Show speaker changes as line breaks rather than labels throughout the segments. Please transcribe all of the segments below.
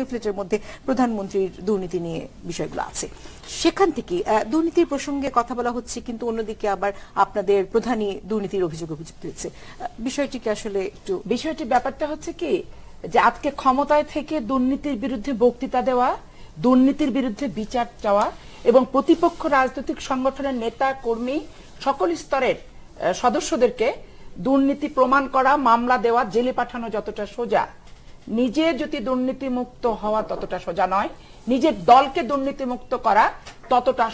লিফলেটের মধ্যে প্রধানমন্ত্রীর দুর্নীতি নিয়ে বিষয়গুলো আছে সেখান থেকে দুর্নীতির প্রসঙ্গে কথা বলা হচ্ছে কিন্তু অন্যদিকে আবার আপনাদের প্রধানই দুর্নীতির অভিযোগ অভিযুক্ত হয়েছে বিষয়টিকে আসলে একটু বিষয়টি ব্যাপারটা হচ্ছে কি যে আজকে ক্ষমতায় থেকে দুর্নীতির
বিরুদ্ধে বক্তৃতা দেওয়া দুর্নীতির বিরুদ্ধে বিচার চাওয়া এবং প্রতিপক্ষ রাজনৈতিক সংগঠনের নেতা কর্মী সকল স্তরের সদস্যদেরকে দুর্নীতি প্রমাণ করা মামলা দেওয়া জেলে পাঠানো যতটা সোজা নিজে যদি দুর্নীতিমুক্ত হওয়া ততটা সোজা নয় নিজের দলকে দুর্নীতিমুক্ত করা ততটা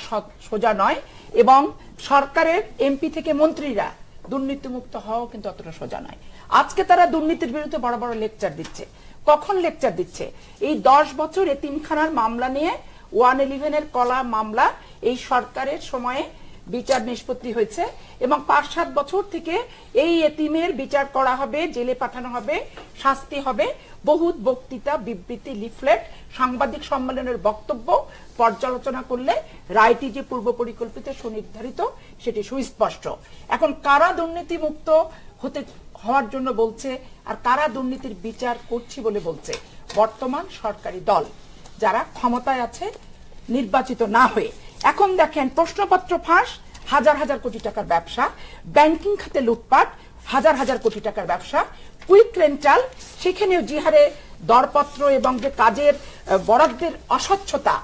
সোজা নয় এবং সরকারের এমপি থেকে মন্ত্রীরা দুর্নীতিমুক্ত হওয়াও কিন্তু অতটা সোজা নয় আজকে তারা দুর্নীতির বিরুদ্ধে বড় বড় লেকচার দিচ্ছে কখন লেকচার দিচ্ছে এই দশ বছর এতিমখানার মামলা নিয়ে ওয়ান ইলেভেনের কলা মামলা এই সরকারের সময়ে বিচার নিষ্পত্তি হয়েছে এবং পাঁচ সাত বছর থেকে এই এতিমের বিচার করা হবে জেলে পাঠানো হবে শাস্তি হবে বহুত বক্তৃতা বিবৃতি লিফলেট সাংবাদিক সম্মেলনের বক্তব্য পর্যালোচনা করলে রায়টি যে পূর্ব পরিকল্পিত সুনির্ধারিত সেটি সুস্পষ্ট এখন কারা দুর্নীতি মুক্ত হতে হওয়ার জন্য বলছে আর কারা দুর্নীতির বিচার করছি বলে বলছে বর্তমান সরকারি দল যারা ক্ষমতায় আছে নির্বাচিত না হয়ে এখন দেখেন প্রশ্নপত্র ফাঁস হাজার হাজার কোটি টাকার ব্যবসা ব্যাংকিং খাতে লুটপাট হাজার হাজার কোটি টাকার ব্যবসা কুইক রেন্টাল সেখানেও যে হারে দরপত্র এবং যে কাজের বরাদ্দের অস্বচ্ছতা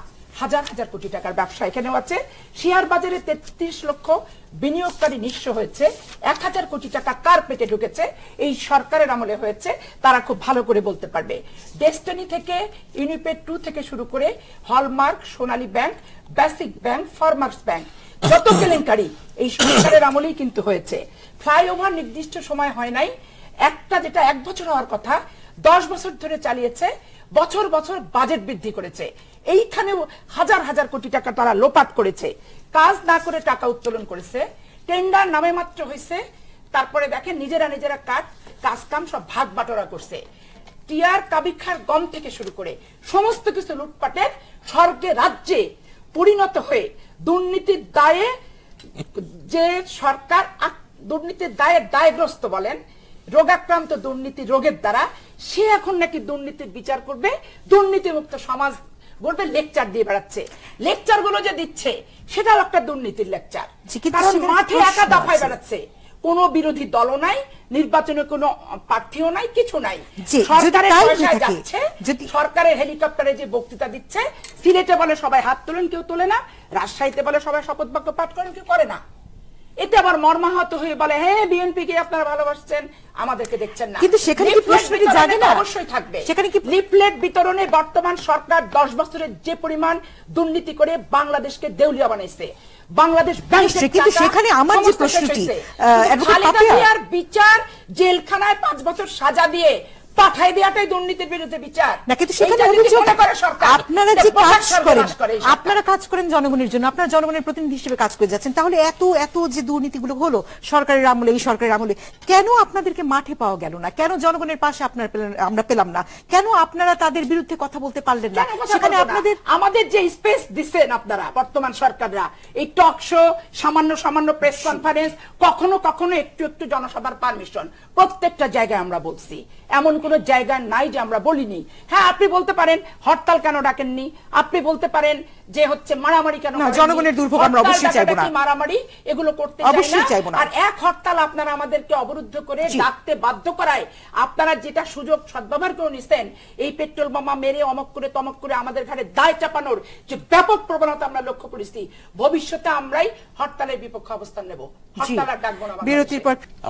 হাজার হাজার কোটি টাকার ব্যবসা এখানেও আছে শেয়ার বাজারে তেত্রিশ লক্ষ বিনিয়োগকারী নিঃস্ব হয়েছে এক হাজার কোটি টাকা কার পেটে ঢুকেছে এই সরকারের আমলে হয়েছে তারা খুব ভালো করে বলতে পারবে ডেস্টনি থেকে ইউনিপেড টু থেকে শুরু করে Hallmark Sonali bank basic bank farmers bank যত কেলেঙ্কারি এই সরকারের আমলেই কিন্তু হয়েছে ফ্লাইওভার নির্দিষ্ট সময় হয় নাই একটা যেটা এক বছর হওয়ার কথা দশ বছর ধরে চালিয়েছে বছর বছর বাজেট বৃদ্ধি করেছে এইখানেও হাজার হাজার কোটি টাকা তারা লোপাট করেছে কাজ না করে টাকা উত্তোলন করেছে টেন্ডার নামে মাত্র হয়েছে তারপরে দেখেন নিজেরা নিজেরা কাজ কাজ কাম সব ভাগ বাটোরা করছে টিয়ার কাবিক্ষার গম থেকে শুরু করে সমস্ত কিছু লুটপাটের স্বর্গে রাজ্যে পরিণত হয়ে দুর্নীতির দায়ে যে সরকার দুর্নীতির দায়ে দায়গ্রস্ত বলেন রোগাক্রান্ত দুর্নীতি রোগের দ্বারা সে এখন নাকি দুর্নীতির বিচার করবে দুর্নীতি মুক্ত সমাজ বলবে লেকচার দিয়ে বেড়াচ্ছে লেকচার গুলো যে দিচ্ছে সেটাও একটা দুর্নীতির লেকচার কারণ মাঠে একা দফায় বেড়াচ্ছে কোন বিরোধী দল নাই নির্বাচনে কোন প্রার্থীও নাই কিছু নাই সরকারের পয়সায় যাচ্ছে সরকারের হেলিকপ্টারে যে বক্তৃতা দিচ্ছে সিলেটে বলে সবাই হাত তোলেন কেউ তোলে না রাজশাহীতে বলে সবাই শপথ বাক্য পাঠ করেন কেউ করে না এতে আবার মর্মাহত হয়ে বলে হ্যাঁ বিএনপি কে আপনারা ভালোবাসছেন আমাদেরকে দেখছেন না কিন্তু সেখানে কি প্রশ্নটি জাগে না অবশ্যই থাকবে সেখানে কি লিফলেট বিতরণে বর্তমান সরকার 10 বছরের যে পরিমাণ দুর্নীতি করে বাংলাদেশকে দেউলিয়া বানাইছে বাংলাদেশ কিন্তু সেখানে আমার যে প্রশ্নটি বিচার জেলখানায় 5 বছর সাজা দিয়ে পাঠাই দেওয়াটাই দুর্নীতির বিরুদ্ধে বিচার না কিন্তু সেখানে আপনারা যে কাজ করেন আপনারা
কাজ করেন জনগণের জন্য আপনারা জনগণের প্রতিনিধি হিসেবে কাজ করে যাচ্ছেন তাহলে এত এত যে দুর্নীতিগুলো হলো সরকারের আমলে এই সরকারের আমলে কেন আপনাদেরকে মাঠে পাওয়া গেল না কেন জনগণের পাশে আপনার আমরা পেলাম না কেন আপনারা তাদের বিরুদ্ধে কথা বলতে পারলেন না সেখানে আপনাদের আমাদের যে স্পেস দিচ্ছেন আপনারা বর্তমান সরকাররা এই
টক শো সামান্য সামান্য প্রেস কনফারেন্স কখনো কখনো একটু একটু জনসভার পারমিশন প্রত্যেকটা জায়গায় আমরা বলছি এমন কোন কোনো জায়গা নাই যে আমরা বলিনি হ্যাঁ আপনি বলতে পারেন হরতাল কেন ডাকেননি আপনি বলতে পারেন যে হচ্ছে মারামারি কেন জনগণের দুর্ভোগ আমরা অবশ্যই চাইবো না মারামারি এগুলো করতে অবশ্যই চাইবো না আর এক হরতাল আপনারা আমাদেরকে অবরুদ্ধ করে ডাকতে বাধ্য করায় আপনারা যেটা সুযোগ সদ্ব্যবহার করে নিছেন এই পেট্রোল বোমা মেরে অমক করে তমক করে আমাদের ঘাড়ে দায় চাপানোর যে ব্যাপক প্রবণতা আমরা লক্ষ্য করেছি ভবিষ্যতে আমরাই হরতালের বিপক্ষে অবস্থান নেব হরতাল আর ডাকবো না
বিরতির পর